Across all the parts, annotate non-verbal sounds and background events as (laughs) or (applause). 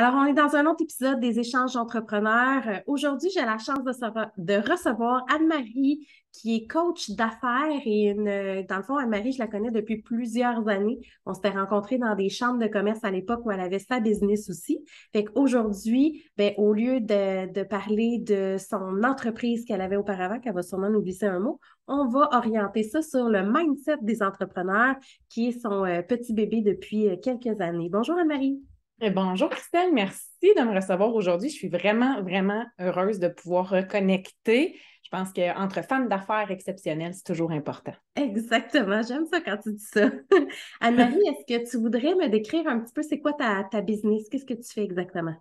Alors, on est dans un autre épisode des échanges entrepreneurs. Euh, aujourd'hui, j'ai la chance de, recevoir Anne-Marie, qui est coach d'affaires et une, euh, dans le fond, Anne-Marie, je la connais depuis plusieurs années. On s'était rencontrés dans des chambres de commerce à l'époque où elle avait sa business aussi. Fait qu'aujourd'hui, ben, au lieu de, parler de son entreprise qu'elle avait auparavant, qu'elle va sûrement oublier un mot, on va orienter ça sur le mindset des entrepreneurs, qui est son euh, petit bébé depuis quelques années. Bonjour Anne-Marie. Eh, bonjour Christelle, merci de me recevoir aujourd'hui. Je suis vraiment, vraiment heureuse de pouvoir reconnecter. Je pense qu'entre femmes d'affaires exceptionnelles, c'est toujours important. Exactement, j'aime ça quand tu dis ça. (laughs) Anne-Marie, est-ce que tu voudrais me décrire un petit peu c'est quoi ta, ta business? Qu'est-ce que tu fais exactement?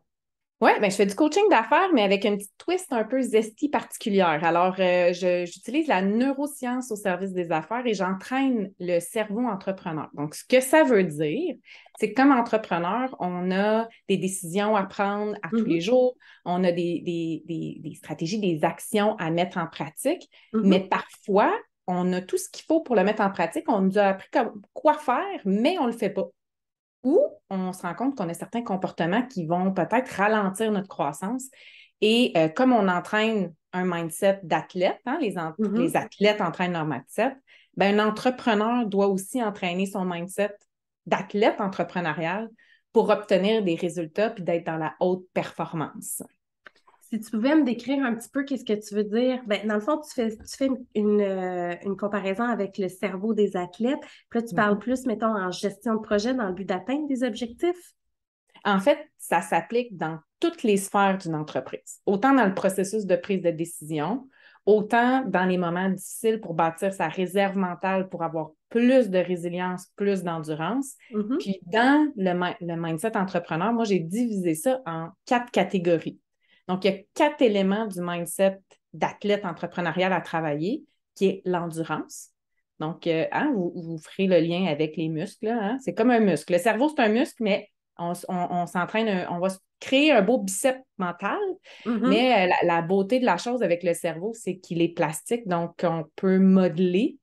Oui, ben, je fais du coaching d'affaires, mais avec une petite twist un peu zesty particulière. Alors, euh, j'utilise la neuroscience au service des affaires et j'entraîne le cerveau entrepreneur. Donc, ce que ça veut dire, c'est que comme entrepreneur, on a des décisions à prendre à tous les mm-hmm. jours, on a des, stratégies, des actions à mettre en pratique, mm-hmm. mais parfois, on a tout ce qu'il faut pour le mettre en pratique. On nous a appris quoi faire, mais on ne le fait pas ou on se rend compte qu'on a certains comportements qui vont peut-être ralentir notre croissance. Et euh, comme on entraîne un mindset d'athlète, hein, mm-hmm. les, athlètes entraînent leur mindset, ben, un entrepreneur doit aussi entraîner son mindset d'athlète entrepreneurial pour obtenir des résultats puis d'être dans la haute performance. Si tu pouvais me décrire un petit peu qu'est-ce que tu veux dire, ben, dans le fond, tu fais, tu fais une, euh, comparaison avec le cerveau des athlètes. Puis là, tu mhm. parles plus, mettons, en gestion de projet dans le but d'atteindre des objectifs. En fait, ça s'applique dans toutes les sphères d'une entreprise, autant dans le processus de prise de décision, autant dans les moments difficiles pour bâtir sa réserve mentale pour avoir plus de résilience, plus d'endurance. Mhm. Puis dans le, le mindset entrepreneur, moi, j'ai divisé ça en quatre catégories. Donc, il y a quatre éléments du mindset d'athlète entrepreneurial à travailler, qui est l'endurance. Donc, euh, hein, vous, ferez le lien avec les muscles. Hein. C'est comme un muscle. Le cerveau, c'est un muscle, mais on, s'entraîne, euh, on va créer un beau bicep mental. Mm-hmm. Mais euh, la, beauté de la chose avec le cerveau, c'est qu'il est plastique, donc on peut modeler.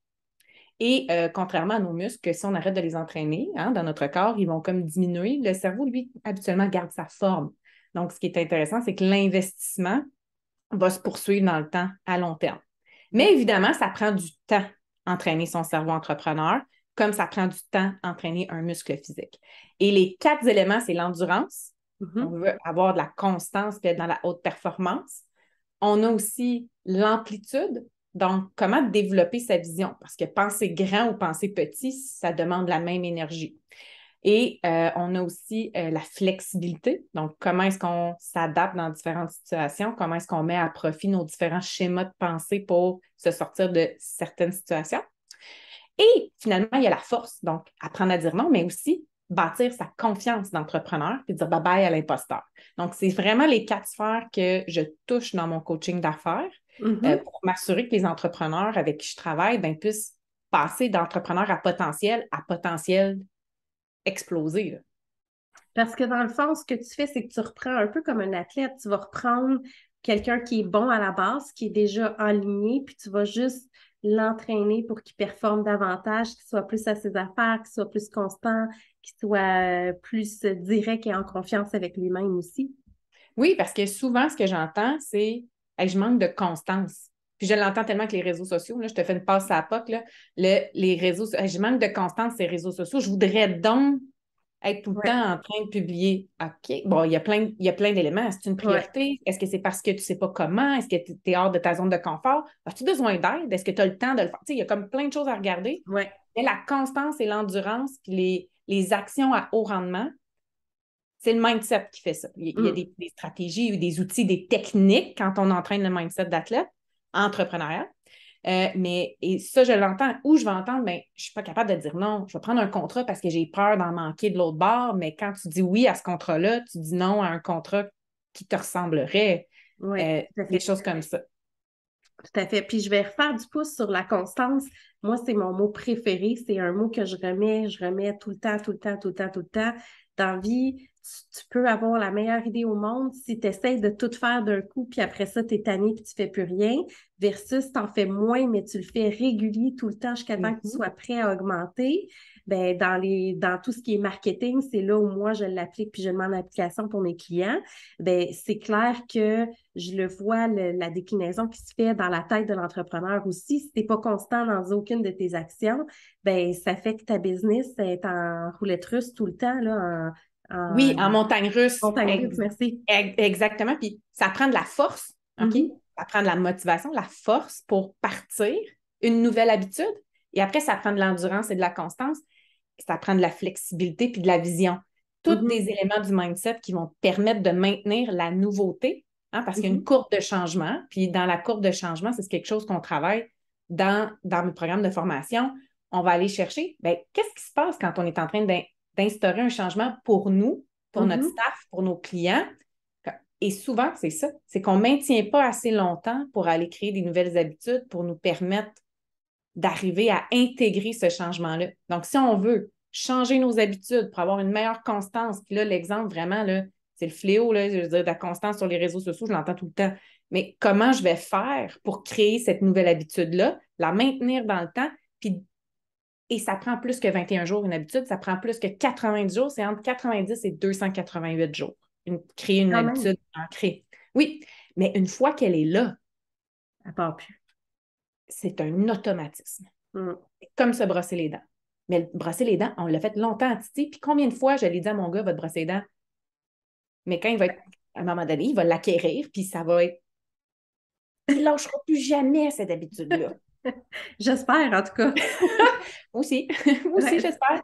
Et contrairement à nos muscles, si on arrête de les entraîner hein, dans notre corps, ils vont comme diminuer. Le cerveau, lui, habituellement, garde sa forme. Donc, ce qui est intéressant, c'est que l'investissement va se poursuivre dans le temps à long terme. Mais évidemment, ça prend du temps entraîner son cerveau entrepreneur, comme ça prend du temps entraîner un muscle physique. Et les quatre éléments, c'est l'endurance. Mm-hmm. On veut avoir de la constance et être dans la haute performance. On a aussi l'amplitude. Donc, comment développer sa vision? Parce que penser grand ou penser petit, ça demande la même énergie. Et euh, on a aussi euh, la flexibilité. Donc, comment est-ce qu'on s'adapte dans différentes situations? Comment est-ce qu'on met à profit nos différents schémas de pensée pour se sortir de certaines situations? Et finalement, il y a la force. Donc, apprendre à dire non, mais aussi bâtir sa confiance d'entrepreneur et dire bye-bye à l'imposteur. Donc, c'est vraiment les quatre sphères que je touche dans mon coaching d'affaires euh, mm-hmm. pour m'assurer que les entrepreneurs avec qui je travaille ben, puissent passer d'entrepreneur à potentiel à potentiel exploser. Parce que dans le fond, ce que tu fais, c'est que tu reprends un peu comme un athlète. Tu vas reprendre quelqu'un qui est bon à la base, qui est déjà ligne puis tu vas juste l'entraîner pour qu'il performe davantage, qu'il soit plus à ses affaires, qu'il soit plus constant, qu'il soit euh, plus direct et en confiance avec lui-même aussi. Oui, parce que souvent, ce que j'entends, c'est je manque de constance. Puis je l'entends tellement avec les réseaux sociaux, je te fais une passe à la POC, là, les réseaux je manque de constance ces réseaux sociaux. Je voudrais donc être tout le temps en train de publier. OK. Bon, il y a plein, il y a plein d'éléments. C'est une priorité. Est-ce que c'est parce que tu ne sais pas comment? Est-ce que tu es hors de ta zone de confort? As-tu besoin d'aide? Est-ce que tu as le temps de le faire? il y a comme plein de choses à regarder. Mais la constance et l'endurance, puis les, actions à haut rendement, c'est le mindset qui fait ça. Il, y a, mm. des, stratégies ou des outils, des techniques quand on entraîne le mindset d'athlète, entrepreneuriat. Euh, mais et ça, je l'entends. Ou je vais entendre, mais ben, je ne suis pas capable de dire non. Je vais prendre un contrat parce que j'ai peur d'en manquer de l'autre bord. Mais quand tu dis oui à ce contrat-là, tu dis non à un contrat qui te ressemblerait. Oui, euh, des choses comme ça. Tout à fait. Puis je vais refaire du pouce sur la constance. Moi, c'est mon mot préféré. C'est un mot que je remets, je remets tout le temps, tout le temps, tout le temps, tout le temps. Dans vie, tu, peux avoir la meilleure idée au monde si tu essaies de tout faire d'un coup, puis après ça, tu es tanné, puis tu fais plus rien, versus tu en fais moins, mais tu le fais régulier tout le temps jusqu'à temps que tu sois prêt à augmenter. Ben, dans, les, dans tout ce qui est marketing, c'est là où moi, je l'applique, puis je demande application pour mes clients. Ben, c'est clair que je le vois, la déclinaison qui se fait dans la tête de l'entrepreneur aussi. Si tu n'es pas constant dans aucune de tes actions, ben ça fait que ta business est en roulette russe tout le temps, là, en oui, euh, en montagne russe. merci. Exactement. Puis ça prend de la force, OK? Mhm. Ça prend de la motivation, de la force pour partir, une nouvelle habitude. Et après, ça prend de l'endurance et de la constance. Ça prend de la flexibilité puis de la vision. Tous les mhm. des éléments du mindset qui vont permettre de maintenir la nouveauté, hein, parce qu'il y a une mhm. courbe de changement. Puis dans la courbe de changement, c'est quelque chose qu'on travaille dans, dans mes programmes de formation. On va aller chercher, ben, qu'est-ce qui se passe quand on est en train d'instaurer un changement pour nous, pour notre mhm. staff, pour nos clients. Et souvent, c'est ça, c'est qu'on ne maintient pas assez longtemps pour aller créer des nouvelles habitudes pour nous permettre d'arriver à intégrer ce changement-là. Donc, si on veut changer nos habitudes pour avoir une meilleure constance, puis là, l'exemple vraiment, c'est le fléau, là, je veux dire, de la constance sur les réseaux sociaux, je l'entends tout le temps. Mais comment je vais faire pour créer cette nouvelle habitude-là, la maintenir dans le temps, puis et ça prend plus que 21 jours, une habitude, ça prend plus que 90 jours, c'est entre 90 et 288 jours. Une, créer une habitude ancrée. Oui, mais une fois qu'elle est là, à part plus. C'est un automatisme. Mm. Comme se brosser les dents. Mais brosser les dents, on l'a fait longtemps, Titi. Puis combien de fois je l'ai dit à mon gars, va te brosser les dents? Mais quand il va être, à un moment donné, il va l'acquérir, puis ça va être. Il lâchera plus jamais cette habitude-là. (laughs) j'espère, en tout cas. (laughs) aussi, (laughs) aussi, j'espère.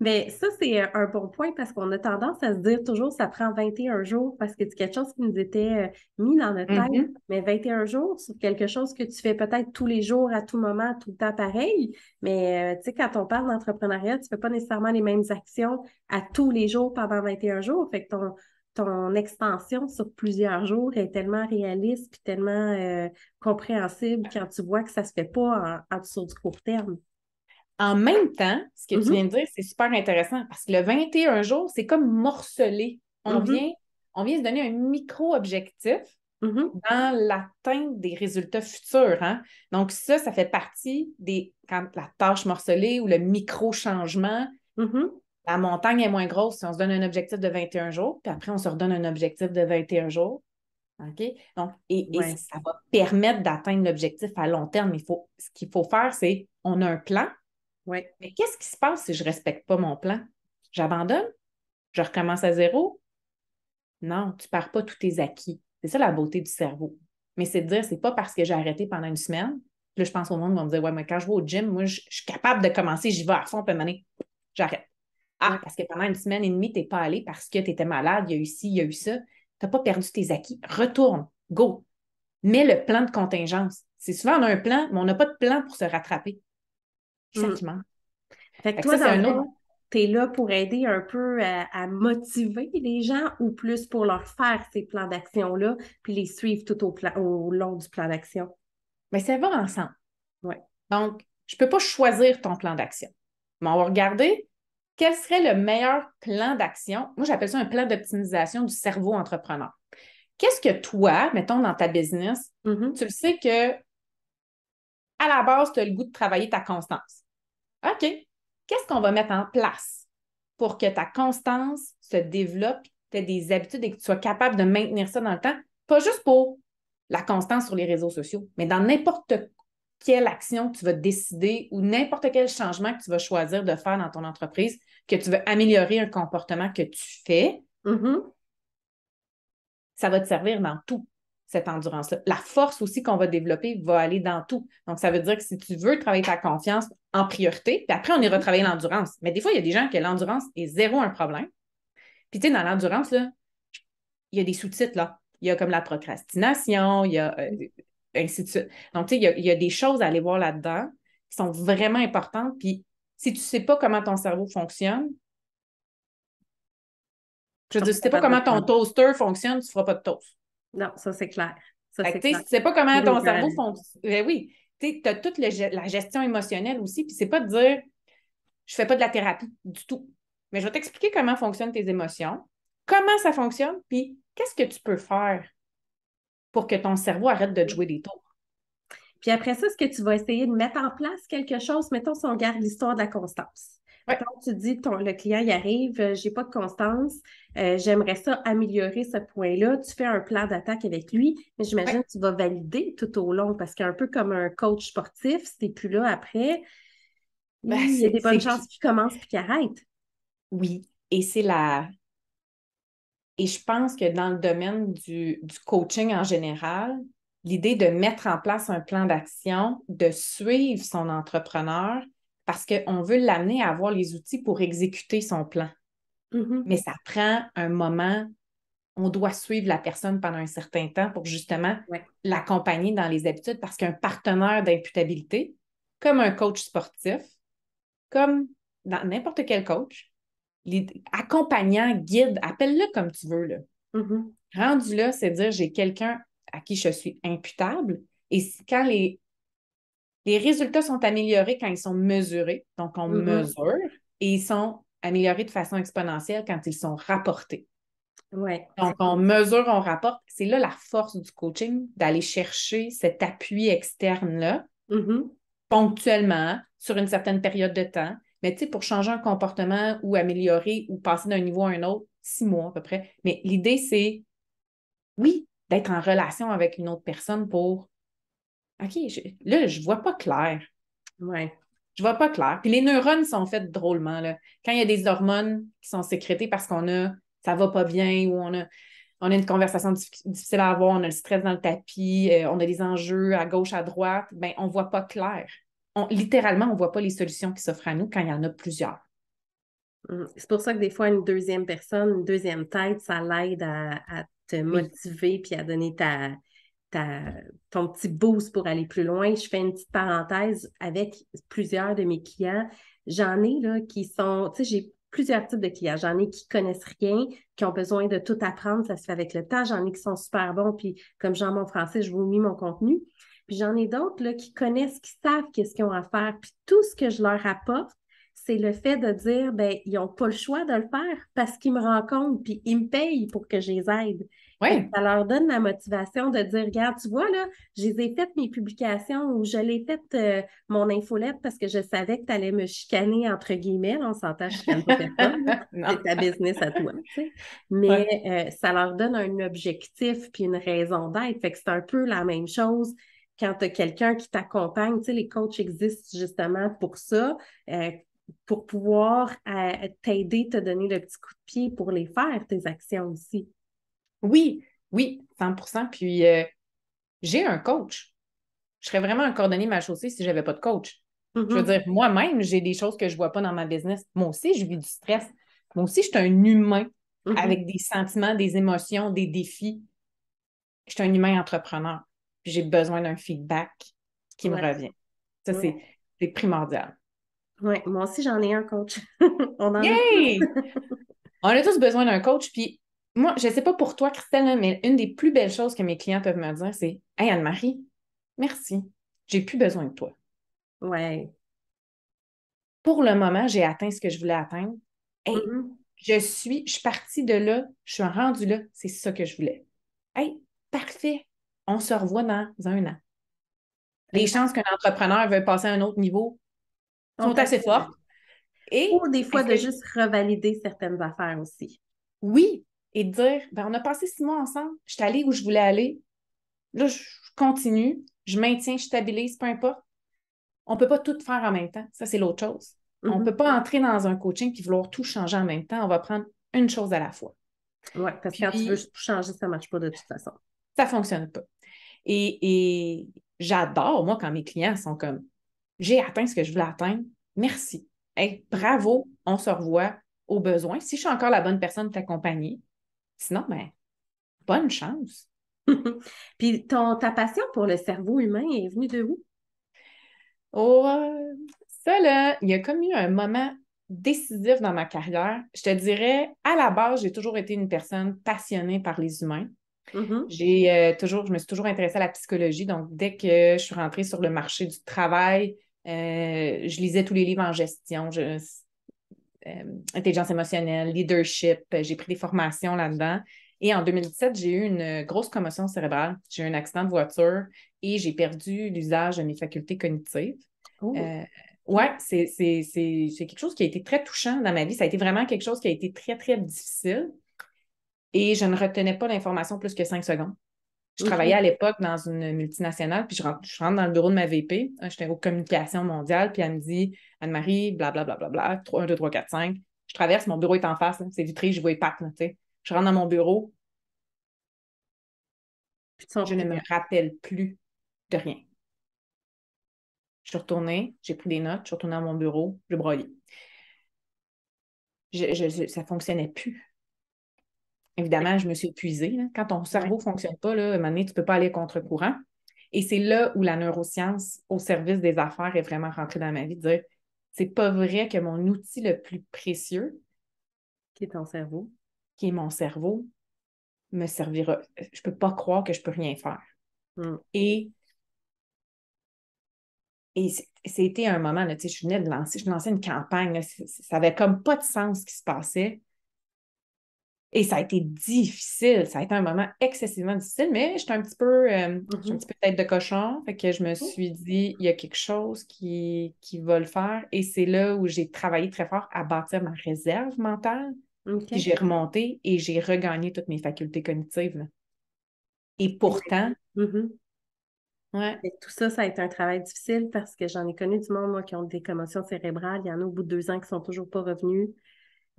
Mais ça, c'est un bon point parce qu'on a tendance à se dire toujours ça prend 21 jours parce que c'est quelque chose qui nous était euh, mis dans notre tête. Mm-hmm. Mais 21 jours, c'est quelque chose que tu fais peut-être tous les jours, à tout moment, tout le temps pareil. Mais euh, tu sais, quand on parle d'entrepreneuriat, tu ne fais pas nécessairement les mêmes actions à tous les jours pendant 21 jours. Fait que ton, ton extension sur plusieurs jours est tellement réaliste et tellement euh, compréhensible quand tu vois que ça se fait pas en, dessous du court terme. En même temps, ce que tu mm-hmm. viens de dire, c'est super intéressant parce que le 21 jours, c'est comme morcelé. On, mm-hmm. vient, on vient se donner un micro-objectif mm-hmm. dans l'atteinte des résultats futurs. Hein. Donc, ça, ça fait partie des quand la tâche morcelée ou le micro-changement la montagne est moins grosse si on se donne un objectif de 21 jours, puis après, on se redonne un objectif de 21 jours. OK? Donc, et, ça, va permettre d'atteindre l'objectif à long terme. Il faut, ce qu'il faut faire, c'est on a un plan. Mais qu'est-ce qui se passe si je ne respecte pas mon plan? J'abandonne? Je recommence à zéro? Non, tu ne perds pas tous tes acquis. C'est ça la beauté du cerveau. Mais c'est de dire, c'est pas parce que j'ai arrêté pendant une semaine. Puis je pense au monde vont me dire, ouais, mais quand je vais au gym, moi, je, suis capable de commencer, j'y vais à fond, puis j'arrête. Ah, parce que pendant une semaine et demie, tu n'es pas allé parce que tu étais malade, il y a eu ci, il y a eu ça. Tu n'as pas perdu tes acquis. Retourne, go. Mets le plan de contingence. C'est souvent, on a un plan, mais on n'a pas de plan pour se rattraper. Mm. Exactement. Fait toi, dans Tu es là pour aider un peu euh, à, motiver les gens ou plus pour leur faire ces plans d'action-là, puis les suivre tout au, long du plan d'action? Mais ben, ça va ensemble. Donc, je ne peux pas choisir ton plan d'action. Mais on va regarder quel serait le meilleur plan d'action? Moi, j'appelle ça un plan d'optimisation du cerveau entrepreneur. Qu'est-ce que toi, mettons, dans ta business, mm-hmm. tu le sais que à la base, tu as le goût de travailler ta constance. OK. Qu'est-ce qu'on va mettre en place pour que ta constance se développe, que tu aies des habitudes et que tu sois capable de maintenir ça dans le temps? Pas juste pour la constance sur les réseaux sociaux, mais dans n'importe quelle action tu vas décider ou n'importe quel changement que tu vas choisir de faire dans ton entreprise, que tu veux améliorer un comportement que tu fais, mm-hmm. ça va te servir dans tout, cette endurance-là. La force aussi qu'on va développer va aller dans tout. Donc, ça veut dire que si tu veux travailler ta confiance en priorité, puis après, on ira mm-hmm. travailler l'endurance. Mais des fois, il y a des gens que l'endurance est zéro un problème. Puis, tu sais, dans l'endurance, il y a des sous-titres, là. Il y a comme la procrastination, il y a euh, donc, tu sais, il y a, des choses à aller voir là-dedans qui sont vraiment importantes. Puis, si tu ne sais pas comment ton cerveau fonctionne, je veux dire, si tu ne sais pas comment ton toaster fonctionne, tu ne feras pas de toast. Non, ça, c'est clair. Si tu ne sais pas comment ton cerveau fonctionne. Eh oui, tu as toute la gestion émotionnelle aussi. Puis, c'est pas de dire, je ne fais pas de la thérapie du tout. Mais je vais t'expliquer comment fonctionnent tes émotions, comment ça fonctionne, puis qu'est-ce que tu peux faire pour que ton cerveau arrête de jouer des tours. Puis après ça, est-ce que tu vas essayer de mettre en place quelque chose? Mettons, si on regarde l'histoire de la constance. Quand tu dis, ton, le client y arrive, euh, j'ai pas de constance, euh, j'aimerais ça améliorer ce point-là. Tu fais un plan d'attaque avec lui, mais j'imagine que tu vas valider tout au long parce qu'un peu comme un coach sportif, c'est plus là après, ben, il y a des bonnes chances qu'il commence puis qu'il arrête. Oui, et c'est la, et je pense que dans le domaine du, coaching en général, l'idée de mettre en place un plan d'action, de suivre son entrepreneur, parce qu'on veut l'amener à avoir les outils pour exécuter son plan. Mm-hmm. Mais ça prend un moment. On doit suivre la personne pendant un certain temps pour justement l'accompagner dans les habitudes parce qu'un partenaire d'imputabilité, comme un coach sportif, comme n'importe quel coach, accompagnant, guide, appelle-le comme tu veux. Là. Mm-hmm. Rendu là, c'est dire j'ai quelqu'un à qui je suis imputable. Et quand les, résultats sont améliorés quand ils sont mesurés, donc on mm-hmm. mesure, et ils sont améliorés de façon exponentielle quand ils sont rapportés. Donc, on mesure, on rapporte. C'est là la force du coaching, d'aller chercher cet appui externe-là, mm-hmm. ponctuellement, sur une certaine période de temps, mais tu sais, pour changer un comportement ou améliorer ou passer d'un niveau à un autre, six mois à peu près. Mais l'idée, c'est, oui, d'être en relation avec une autre personne pour, OK, là, je ne vois pas clair. Ouais. Je ne vois pas clair. Puis les neurones sont faits drôlement. Là. Quand il y a des hormones qui sont sécrétées parce qu'on a, ça va pas bien ou on a on a une conversation difficile à avoir, on a le stress dans le tapis, euh, on a des enjeux à gauche, à droite, ben, on ne voit pas clair littéralement, on ne voit pas les solutions qui s'offrent à nous quand il y en a plusieurs. Hum, c'est pour ça que des fois, une deuxième personne, une deuxième tête, ça l'aide à, te motiver puis à donner ton petit boost pour aller plus loin. Je fais une petite parenthèse avec plusieurs de mes clients. J'en ai là, qui sont, tu sais, j'ai plusieurs types de clients. J'en ai qui connaissent rien, qui ont besoin de tout apprendre, ça se fait avec le temps. J'en ai qui sont super bons, puis comme Jean mon français, je vous mis mon contenu. Puis j'en ai d'autres là, qui connaissent, qui savent qu'est-ce qu'ils ont à faire. Puis tout ce que je leur apporte, c'est le fait de dire, ben, ils n'ont pas le choix de le faire parce qu'ils me rencontrent, puis ils me payent pour que je les aide. Ça leur donne la motivation de dire, regarde, tu vois, là, je les ai faites mes publications ou je l'ai ai euh, mon infolette parce que je savais que tu allais me chicaner, entre guillemets. On s'entend, je chicane pas (laughs) c'est ta business à toi. Mais euh, ça leur donne un objectif puis une raison d'être. Fait que c'est un peu la même chose quand tu as quelqu'un qui t'accompagne, tu sais, les coachs existent justement pour ça, euh, pour pouvoir euh, t'aider, te donner le petit coup de pied pour les faire, tes actions aussi. Oui, oui, 100 Puis euh, j'ai un coach. Je serais vraiment un cordonnier ma chaussée si je n'avais pas de coach. Je veux mm-hmm. dire, moi-même, j'ai des choses que je ne vois pas dans ma business. Moi aussi, je vis du stress. Moi aussi, je suis un humain mm-hmm. avec des sentiments, des émotions, des défis. Je suis un humain entrepreneur puis j'ai besoin d'un feedback qui me revient. Ça, c'est primordial. Oui, moi aussi, j'en ai un coach. (laughs) On en Yay! (laughs) On a tous besoin d'un coach. Puis moi, je ne sais pas pour toi, Christelle, hein, mais une des plus belles choses que mes clients peuvent me dire, c'est Hey, Anne-Marie, merci. J'ai plus besoin de toi. Oui. Pour le moment, j'ai atteint ce que je voulais atteindre. Hey, mm-hmm. je suis, je suis partie de là, je suis rendue là, c'est ça que je voulais. Hey, parfait on se revoit dans un an. Les chances qu'un entrepreneur veuille passer à un autre niveau sont assez fortes. Et, Ou des fois de juste revalider certaines affaires aussi. Oui, et de dire, ben, on a passé six mois ensemble, je suis allée où je voulais aller, là, je continue, je maintiens, je stabilise, peu importe. On ne peut pas tout faire en même temps, ça c'est l'autre chose. On ne mm-hmm. peut pas entrer dans un coaching et vouloir tout changer en même temps, on va prendre une chose à la fois. Oui, parce que quand tu veux tout changer, ça ne marche pas de toute façon ça ne fonctionne pas. Et, j'adore, moi, quand mes clients sont comme j'ai atteint ce que je voulais atteindre, merci. bravo, on se revoit au besoin. Si je suis encore la bonne personne de t'accompagner, sinon, ben, bonne chance. (laughs) Puis ton, ta passion pour le cerveau humain est venue de où? Oh, ça là, il y a comme eu un moment décisif dans ma carrière. Je te dirais, à la base, j'ai toujours été une personne passionnée par les humains. Mm-hmm. Euh, toujours, je me suis toujours intéressée à la psychologie. Donc, dès que je suis rentrée sur le marché du travail, euh, je lisais tous les livres en gestion, euh, intelligence émotionnelle, leadership. J'ai pris des formations là-dedans. Et en 2017, j'ai eu une grosse commotion cérébrale. J'ai eu un accident de voiture et j'ai perdu l'usage de mes facultés cognitives. Oh. Oui, c'est quelque chose qui a été très touchant dans ma vie. Ça a été vraiment quelque chose qui a été très, très difficile et je ne retenais pas l'information plus que cinq secondes. Je travaillais à l'époque dans une multinationale, puis je rentre, dans le bureau de ma VP, euh, j'étais aux communications mondiales, puis elle me dit Anne-Marie, blablabla, bla, bla, bla, 3, 1, 2, 3, 4, 5. Je traverse, mon bureau est en face, c'est vitré, je vois pas, Je rentre dans mon bureau. je ne me rappelle plus de rien. Je suis retournée, j'ai pris des notes, je suis retournée à mon bureau, je broyais. ça ne fonctionnait plus. Évidemment, je me suis épuisée. Quand ton cerveau ne fonctionne pas, là, à tu ne peux pas aller contre-courant. Et c'est là où la neuroscience au service des affaires est vraiment rentrée dans ma vie, dire c'est pas vrai que mon outil le plus précieux, qui est ton cerveau, qui est mon cerveau, me servira. Je peux pas croire que je peux rien faire. Hum. Et et c'était un moment, là, je venais de lancer, je lançais une campagne, ça n'avait comme pas de sens ce qui se passait. Et ça a été difficile. Ça a été un moment excessivement difficile, mais j'étais un petit peu, euh, mm-hmm. tête de cochon. Fait que je me oh. suis dit, il y a quelque chose qui, qui va le faire. Et c'est là où j'ai travaillé très fort à bâtir ma réserve mentale. Puis J'ai remonté et j'ai regagné toutes mes facultés cognitives. Et pourtant, mm-hmm. tout ça, ça a été un travail difficile parce que j'en ai connu du monde, moi, qui ont des commotions cérébrales. Il y en a au bout de deux ans qui ne sont toujours pas revenus.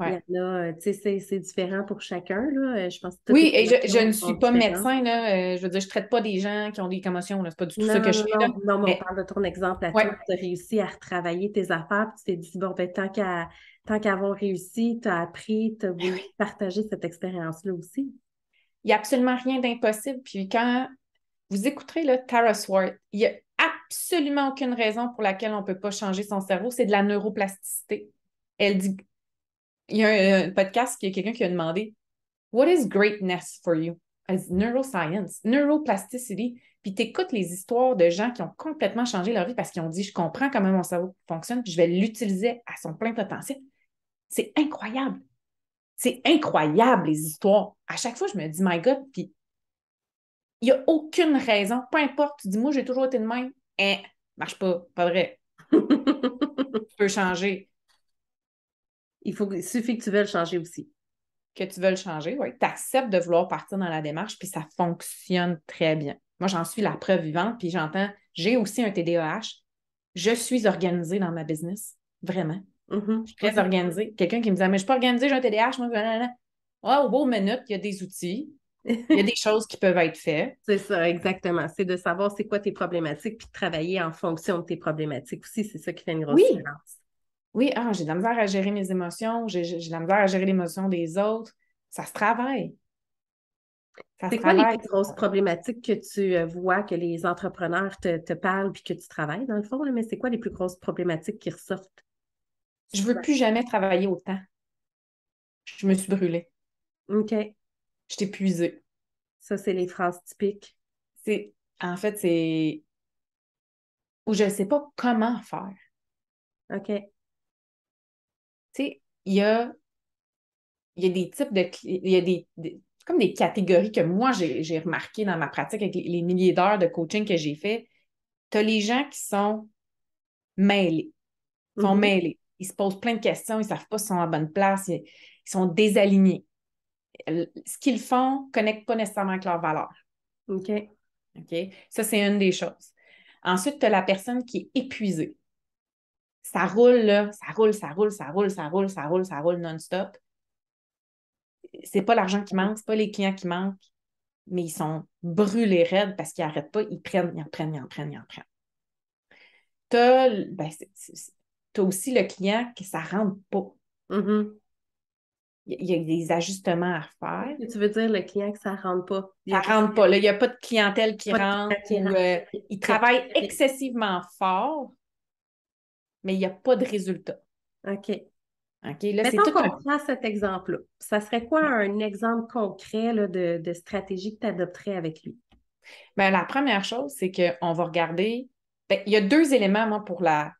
Euh, c'est différent pour chacun. Euh, je pense oui, et je, ne suis pas médecin. Euh, je veux dire, je ne traite pas des gens qui ont des commotions. Ce n'est pas du tout ça que je fais. Non, mais, on parle de ton exemple. Tu as réussi à retravailler tes affaires. tu t'es dit, bon, ben, tant qu'à avoir réussi, tu as appris, tu as ben voulu partager cette expérience-là aussi. Il n'y a absolument rien d'impossible. Puis quand vous écouterez Tara Swart, il n'y a absolument aucune raison pour laquelle on ne peut pas changer son cerveau. C'est de la neuroplasticité. Elle dit il y a un, euh, podcast, podcast qui a quelqu'un qui a demandé What is greatness for you? As neuroscience, neuroplasticity. Puis t'écoutes les histoires de gens qui ont complètement changé leur vie parce qu'ils ont dit Je comprends comment mon cerveau fonctionne, je vais l'utiliser à son plein potentiel. C'est incroyable. C'est incroyable les histoires. À chaque fois, je me dis My God, puis il n'y a aucune raison, peu importe, tu dis Moi, j'ai toujours été de même. Eh, marche pas, pas vrai. (laughs) tu peux changer il, faut, suffit que tu veuilles changer aussi. Que tu veuilles changer, oui. Tu acceptes de vouloir partir dans la démarche, puis ça fonctionne très bien. Moi, j'en suis la preuve vivante, puis j'entends, j'ai aussi un TDAH. Je suis organisée dans ma business, vraiment. Mm-hmm. Je suis très organisée. Quelqu'un qui me dit, ah, mais je ne suis pas organisée, j'ai un TDAH. Moi, Ouais, ah, au bout minute, il y a des outils. Il y a des (laughs) choses qui peuvent être faites. C'est ça, exactement. C'est de savoir c'est quoi tes problématiques, puis travailler en fonction de tes problématiques aussi. C'est ça qui fait une grosse différence oui, ah, j'ai de la misère à gérer mes émotions, j'ai de la misère à gérer l'émotion des autres. Ça se travaille. C'est quoi les plus grosses problématiques que tu euh, vois que les entrepreneurs te, parlent puis que tu travailles dans le fond? mais c'est quoi les plus grosses problématiques qui ressortent? Je veux plus jamais travailler autant. Je me suis brûlée. OK. Je t'ai épuisée. Ça, c'est les phrases typiques. C'est en fait, c'est où je ne sais pas comment faire. OK. Tu il y a, y a des types de. Il y a des, comme des catégories que moi, j'ai remarquées dans ma pratique avec les, milliers d'heures de coaching que j'ai fait. Tu as les gens qui sont mêlés. Ils sont mm-hmm. mêlés. Ils se posent plein de questions, ils ne savent pas s'ils sont à bonne place, ils, sont désalignés. Ce qu'ils font ne connecte pas nécessairement avec leurs valeurs. OK. OK. Ça, c'est une des choses. Ensuite, tu as la personne qui est épuisée ça roule, là, ça roule, ça roule, ça roule, ça roule, ça roule, ça roule non-stop. C'est pas l'argent qui manque, c'est pas les clients qui manquent, mais ils sont brûlés raides parce qu'ils n'arrêtent pas, ils prennent, ils en prennent, ils en prennent, ils en prennent. T'as ben, aussi mm-hmm. le client que ça rentre pas. Il y a des ajustements à faire. Tu veux dire le client que ça ne rentre pas? Ça ne rentre pas. il n'y a pas de clientèle qui rentre. Euh, il travaille excessivement fort mais il n'y a pas de résultat. OK. OK, là, qu'on prend cet exemple-là, ça serait quoi un exemple concret de, stratégie que tu adopterais avec lui? Bien, la première chose, c'est qu'on va regarder. Ben, il y a deux éléments, moi, pour la.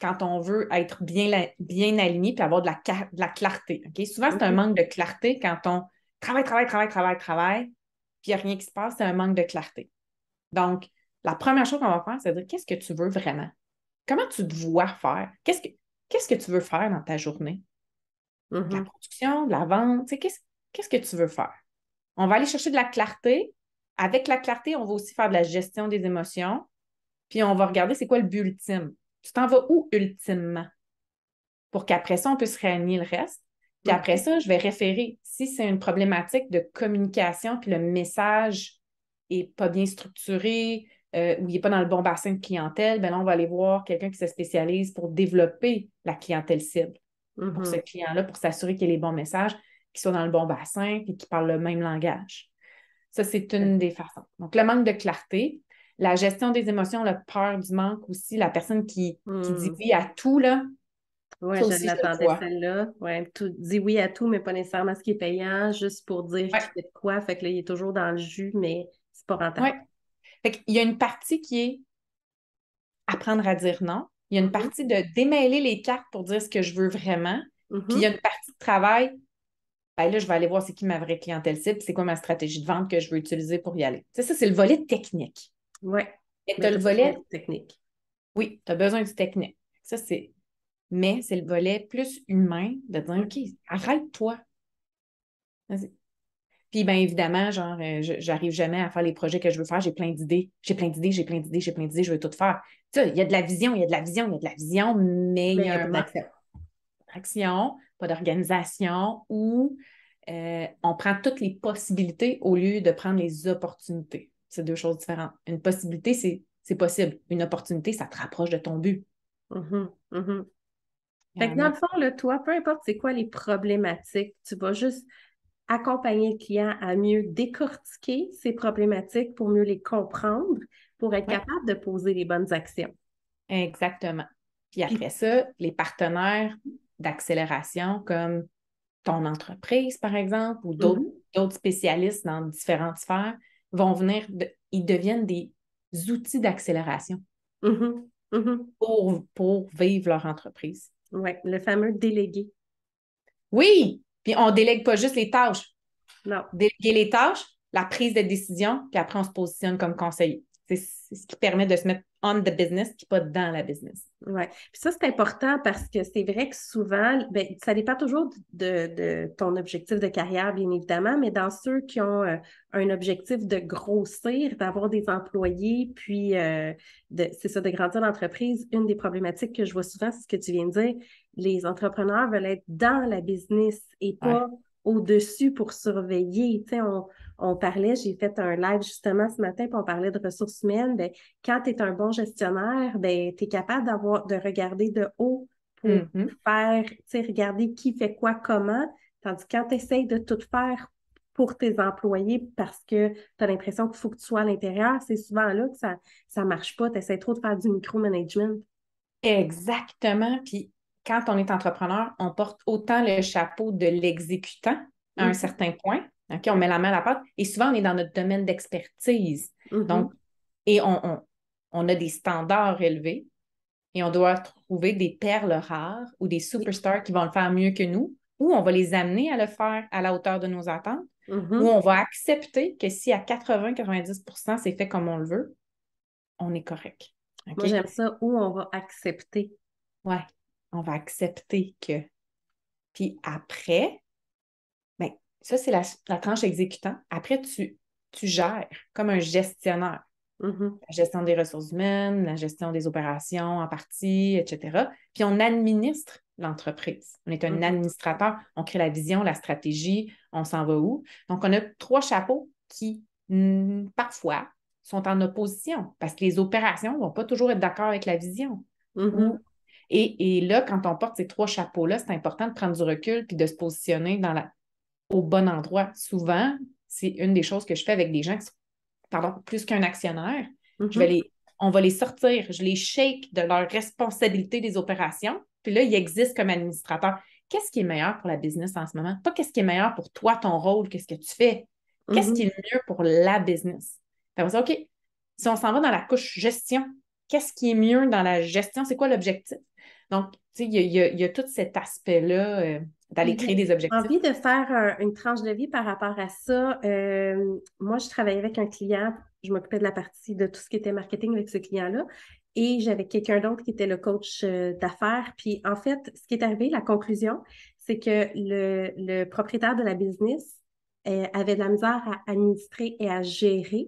Quand on veut être bien, bien aligné puis avoir de la, clarté. ok Souvent, c'est un manque de clarté quand on travaille, travaille, travaille, travaille, travaille, puis il n'y a rien qui se passe, c'est un manque de clarté. Donc, la première chose qu'on va faire, c'est de dire qu'est-ce que tu veux vraiment? Comment tu te vois faire? Qu'est-ce que, tu veux faire dans ta journée? la mm-hmm. production, la vente, qu'est-ce, que tu veux faire? On va aller chercher de la clarté. Avec la clarté, on va aussi faire de la gestion des émotions. Puis on va regarder c'est quoi le but ultime. Tu t'en vas où ultimement? Pour qu'après ça, on puisse réunir le reste. Puis après ça, je vais référer si c'est une problématique de communication, puis le message n'est pas bien structuré, euh, où il n'est pas dans le bon bassin de clientèle, ben là, on va aller voir quelqu'un qui se spécialise pour développer la clientèle cible pour ce mm-hmm. client-là, pour s'assurer qu'il y ait les bons messages, qu'il soit dans le bon bassin et qu'il parle le même langage. Ça, c'est une des façons. Donc, le manque de clarté, la gestion des émotions, la peur du manque aussi, la personne qui, dit mm. oui à tout, là. Oui, je aussi, celle-là. Oui, dit oui à tout, mais pas nécessairement ce qui est payant, juste pour dire qu'il fait quoi. Fait que là, il est toujours dans le jus, mais c'est pas rentable il y a une partie qui est apprendre à dire non. Il y a une mhm. partie de démêler les cartes pour dire ce que je veux vraiment. Mhm. Puis il y a une partie de travail. Ben là, je vais aller voir c'est qui ma vraie clientèle cible, c'est quoi ma stratégie de vente que je veux utiliser pour y aller. Tu ça, c'est le volet technique. Oui. Et tu as le volet technique. Oui, tu as besoin du technique. Ça, c'est. Mais c'est le volet plus humain de dire OK, arrête-toi. Puis bien évidemment, genre, euh, j'arrive jamais à faire les projets que je veux faire. J'ai plein d'idées, j'ai plein d'idées, j'ai plein d'idées, j'ai plein d'idées, je veux tout faire. Tu sais, il y a de la vision, il y a de la vision, il y a de la vision, mais, il y a, pas d'action, pas d'organisation ou euh, on prend toutes les possibilités au lieu de prendre les opportunités. C'est deux choses différentes. Une possibilité, c'est possible. Une opportunité, ça te rapproche de ton but. Mm-hmm, mm-hmm. Fait que dans le fond, toi, peu importe c'est quoi les problématiques, tu vas juste accompagner le client à mieux décortiquer ses problématiques pour mieux les comprendre, pour être capable de poser les bonnes actions. Exactement. Puis après ça, les partenaires d'accélération comme ton entreprise, par exemple, ou d'autres mm-hmm. spécialistes dans différentes sphères vont venir, ils deviennent des outils d'accélération mm-hmm. Mm-hmm. pour, pour vivre leur entreprise. Oui, le fameux délégué. Oui, puis on délègue pas juste les tâches. Non. Déléguer les tâches, la prise de décision, puis après on se positionne comme conseiller. C'est ce qui permet de se mettre on the business puis pas dans la business. Oui. Puis ça, c'est important parce que c'est vrai que souvent, ben, ça dépend toujours de, ton objectif de carrière, bien évidemment, mais dans ceux qui ont euh, un objectif de grossir, d'avoir des employés, puis euh, c'est ça, de grandir l'entreprise, une des problématiques que je vois souvent, c'est ce que tu viens de dire, les entrepreneurs veulent être dans la business et pas au-dessus pour surveiller. Tu sais, on, on parlait, j'ai fait un live justement ce matin, puis on parlait de ressources humaines. Ben, quand tu es un bon gestionnaire, ben, tu es capable d'avoir de regarder de haut pour mm-hmm. faire, tu sais, regarder qui fait quoi, comment. Tandis que quand tu essaies de tout faire pour tes employés parce que tu as l'impression qu'il faut que tu sois à l'intérieur, c'est souvent là que ça ne marche pas. Tu essaies trop de faire du micromanagement. Exactement. Puis quand on est entrepreneur, on porte autant le chapeau de l'exécutant à un mm. certain point on met la main à la pâte. Et souvent, on est dans notre domaine d'expertise. Mm-hmm. Donc, et on, a des standards élevés et on doit trouver des perles rares ou des superstars qui vont le faire mieux que nous, ou on va les amener à le faire à la hauteur de nos attentes, mm-hmm. ou on va accepter que si à 80-90 c'est fait comme on le veut, on est correct. Moi, j'aime ça, ou on va accepter. Ouais, on va accepter que. Puis après, ça, c'est la, tranche exécutant. Après, tu, gères comme un gestionnaire. Mm-hmm. La gestion des ressources humaines, la gestion des opérations en partie, etc. Puis on administre l'entreprise. On est un mm-hmm. administrateur, on crée la vision, la stratégie, on s'en va où. Donc, on a trois chapeaux qui, mm, parfois, sont en opposition parce que les opérations ne vont pas toujours être d'accord avec la vision. Mm-hmm. Et, et, là, quand on porte ces trois chapeaux-là, c'est important de prendre du recul puis de se positionner dans la, au bon endroit. Souvent, c'est une des choses que je fais avec des gens qui sont, plus qu'un actionnaire. Je vais mm-hmm. les, on va les sortir, je les shake de leur responsabilité des opérations. Puis là, ils existent comme administrateurs. Qu'est-ce qui est meilleur pour la business en ce moment? Pas qu'est-ce qui est meilleur pour toi, ton rôle, qu'est-ce que tu fais. Qu'est-ce mm-hmm. qui est mieux pour la business? Fait OK, si on s'en va dans la couche gestion, qu'est-ce qui est mieux dans la gestion? C'est quoi l'objectif? Donc, tu sais, il y, a, tout cet aspect-là euh, d'aller créer des objectifs. J'ai envie de faire une tranche de vie par rapport à ça. Euh, moi, je travaillais avec un client, je m'occupais de la partie de tout ce qui était marketing avec ce client-là. Et j'avais quelqu'un d'autre qui était le coach euh, d'affaires. Puis en fait, ce qui est arrivé, la conclusion, c'est que le, propriétaire de la business avait de la misère à administrer et à gérer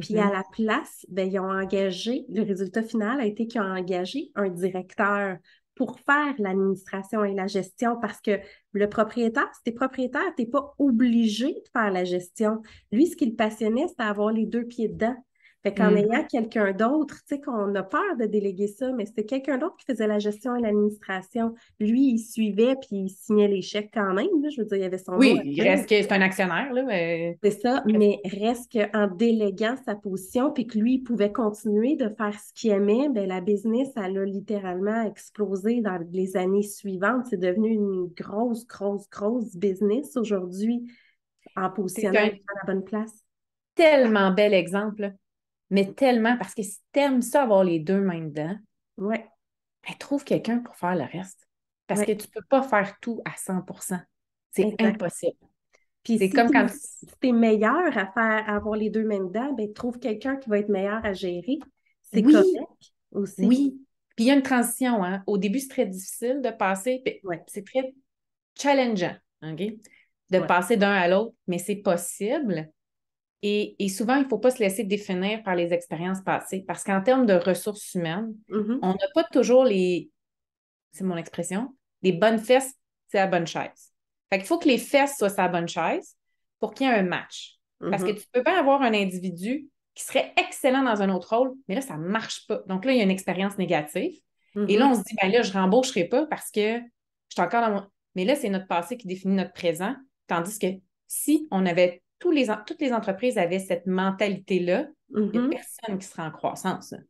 puis à mm-hmm. la place, ben, ils ont engagé, le résultat final a été qu'ils ont engagé un directeur pour faire l'administration et la gestion parce que le propriétaire, si t'es propriétaire, tu pas obligé de faire la gestion. Lui, ce qu'il passionnait, c'était avoir les deux pieds dedans. Fait qu'en mm. ayant quelqu'un d'autre, tu sais, qu'on a peur de déléguer ça, mais c'est quelqu'un d'autre qui faisait la gestion et l'administration. Lui, il suivait puis il signait les chèques quand même. je veux dire, il avait son. Oui, reste que c'est un actionnaire. là. Mais... C'est ça, mais reste qu'en déléguant sa position puis que lui, il pouvait continuer de faire ce qu'il aimait, bien, la business, elle a littéralement explosé dans les années suivantes. C'est devenu une grosse, grosse, grosse business aujourd'hui en positionnant à la bonne place. Tellement bel exemple mais tellement, parce que si tu aimes ça avoir les deux mains dedans, ouais. Ben, trouve quelqu'un pour faire le reste. Parce que tu peux pas faire tout à 100 C'est impossible. Puis c'est si comme quand tu es meilleur à faire avoir les deux mains dedans, ben, trouve quelqu'un qui va être meilleur à gérer. C'est correct aussi. Oui. Puis il y a une transition. Hein? Au début, c'est très difficile de passer. Ben, ouais. C'est très challengeant. De passer d'un à l'autre, mais c'est possible. Et, souvent, il ne faut pas se laisser définir par les expériences passées, parce qu'en termes de ressources humaines, mm-hmm. on n'a pas toujours les, c'est mon expression, les bonnes fesses, c'est la bonne chaise. Fait qu'il faut que les fesses soient sa bonne chaise pour qu'il y ait un match. Parce que mm-hmm. tu ne peux pas avoir un individu qui serait excellent dans un autre rôle, mais là, ça ne marche pas. Donc là, il y a une expérience négative. Et là, mm-hmm. on se dit, ben là, je ne rembaucherai pas parce que je suis encore dans mon. Mais là, c'est notre passé qui définit notre présent. Tandis que si on avait toutes les entreprises avaient cette mentalité-là, il n'y a mm-hmm. personne qui sera en croissance. Hein.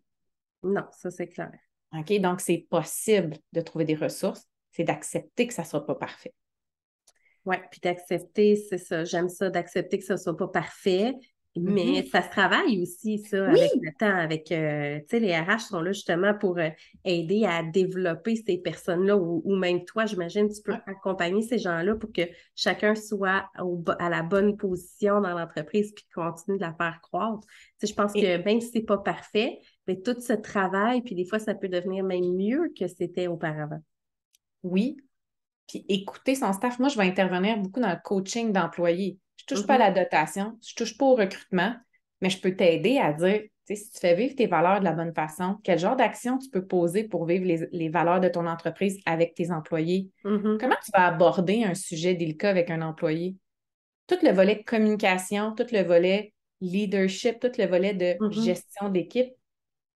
Non, ça c'est clair. OK, donc c'est possible de trouver des ressources, c'est d'accepter que ça ne soit pas parfait. Oui, puis d'accepter, c'est ça, j'aime ça, d'accepter que ça ne soit pas parfait, Mm-hmm. Mais ça se travaille aussi, ça, avec le temps. Avec, euh, tu sais, les RH sont là justement pour euh, aider à développer ces personnes-là ou, même toi, j'imagine, tu peux accompagner ces gens-là pour que chacun soit à la bonne position dans l'entreprise puis continue de la faire croître. Tu je pense que même si c'est pas parfait, mais tout ce travail, puis des fois, ça peut devenir même mieux que c'était auparavant. Oui. Puis écouter son staff. Moi, je vais intervenir beaucoup dans le coaching d'employés. Je touche pas à mm-hmm. la dotation, je touche pas au recrutement, mais je peux t'aider à dire, si tu fais vivre tes valeurs de la bonne façon, quel genre d'action tu peux poser pour vivre les, valeurs de ton entreprise avec tes employés? Mm-hmm. Comment tu vas aborder un sujet délicat avec un employé? Tout le volet communication, tout le volet leadership, tout le volet de mm-hmm. gestion d'équipe,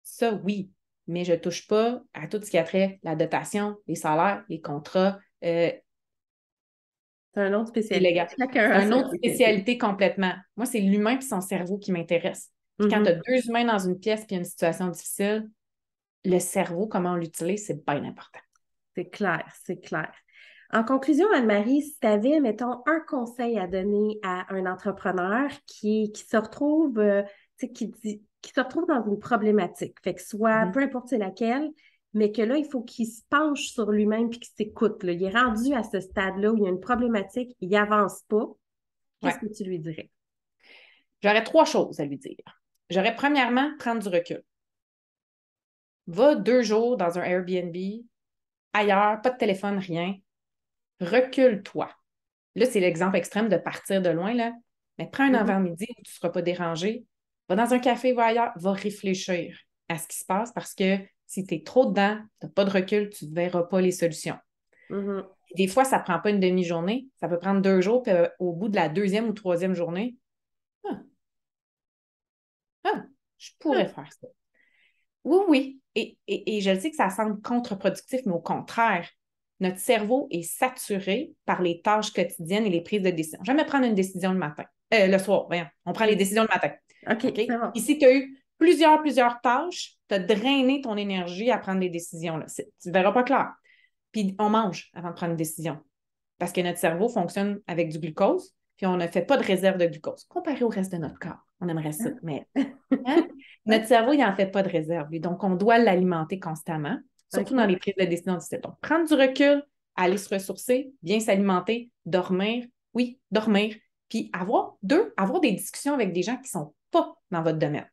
ça oui, mais je touche pas à tout ce qui a trait à la dotation, les salaires, les contrats, euh, c'est un autre spécialité. C'est un autre spécialité complètement. Moi, c'est l'humain et son cerveau qui m'intéresse. Quand mm-hmm. tu as deux humains dans une pièce et une situation difficile, le cerveau, comment on l'utilise, c'est bien important. C'est clair, c'est clair. En conclusion, Anne-Marie, si tu avais, mettons, un conseil à donner à un entrepreneur qui, qui se retrouve, euh, sais qui, dit, qui se retrouve dans une problématique, fait que soit, mm-hmm. peu importe laquelle, mais que là, il faut qu'il se penche sur lui-même puis qu'il s'écoute. Il est rendu à ce stade-là où il y a une problématique, il n'avance pas. Qu'est-ce que tu lui dirais? J'aurais trois choses à lui dire. J'aurais premièrement prendre du recul. Va deux jours dans un Airbnb, ailleurs, pas de téléphone, rien. Recule-toi. Là, c'est l'exemple extrême de partir de loin, là. Mais prends un mm mm-hmm. midi où tu ne seras pas dérangé. Va dans un café, va ailleurs, va réfléchir à ce qui se passe parce que si tu es trop dedans, tu n'as pas de recul, tu ne verras pas les solutions. Mm-hmm. Des fois, ça ne prend pas une demi-journée, ça peut prendre deux jours, puis euh, au bout de la deuxième ou troisième journée, ah, ah je pourrais ah. faire ça. Oui, oui. Et, et, et je sais que ça semble contre-productif, mais au contraire, notre cerveau est saturé par les tâches quotidiennes et les prises de décision. Jamais prendre une décision le matin. Euh, le soir, On prend les mm. décisions le matin. OK. Ici, tu as eu plusieurs, plusieurs tâches. Tu as drainé ton énergie à prendre des décisions. Là. Tu ne verras pas clair. Puis on mange avant de prendre une décision. Parce que notre cerveau fonctionne avec du glucose, puis on ne fait pas de réserve de glucose, comparé au reste de notre corps. On aimerait ça, hein? mais (laughs) hein? notre cerveau, il n'en fait pas de réserve. Donc, on doit l'alimenter constamment, surtout dans les prises de décision du Donc, prendre du recul, aller se ressourcer, bien s'alimenter, dormir, oui, dormir, puis avoir deux, avoir des discussions avec des gens qui ne sont pas dans votre domaine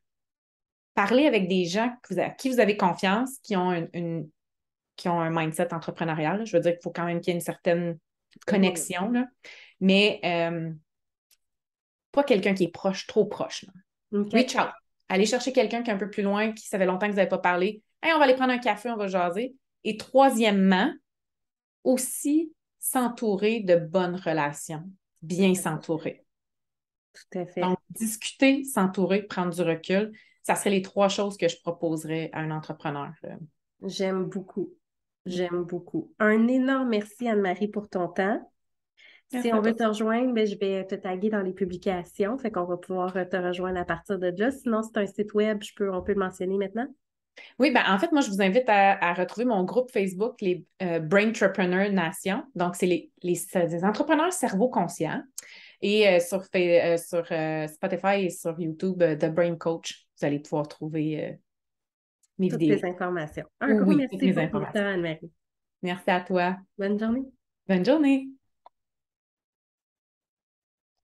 parlez avec des gens à qui vous avez confiance, qui ont, une, qui ont un mindset entrepreneurial. Je veux dire qu'il faut quand même qu'il y ait une certaine connexion, mais euh, pas quelqu'un qui est proche, trop proche. Oui, Okay. Allez chercher quelqu'un qui est un peu plus loin, qui savait longtemps que vous n'avez pas parlé. Hey, on va aller prendre un café, on va jaser. Et troisièmement, aussi s'entourer de bonnes relations, bien s'entourer. Tout à fait. Donc, discuter, s'entourer, prendre du recul ça serait les trois choses que je proposerais à un entrepreneur. J'aime beaucoup. Mm. J'aime beaucoup. Un énorme merci, Anne-Marie, pour ton temps. Ben, si on veut te rejoindre, ben, je vais te taguer dans les publications. Fait qu'on va pouvoir euh, te rejoindre à partir de là. Sinon, c'est un site web, je peux, on peut le mentionner maintenant. Oui, ben, en fait, moi, je vous invite à, retrouver mon groupe Facebook, les euh, Brain Entrepreneurs Nation. Donc, c'est les, les, entrepreneurs cerveau conscient. Et euh, sur, euh, sur euh, Spotify et sur YouTube, The Brain Coach, vous allez pouvoir trouver mes toutes les informations. Un oui, gros merci pour Anne-Marie. Merci à toi. Bonne journée. Bonne journée.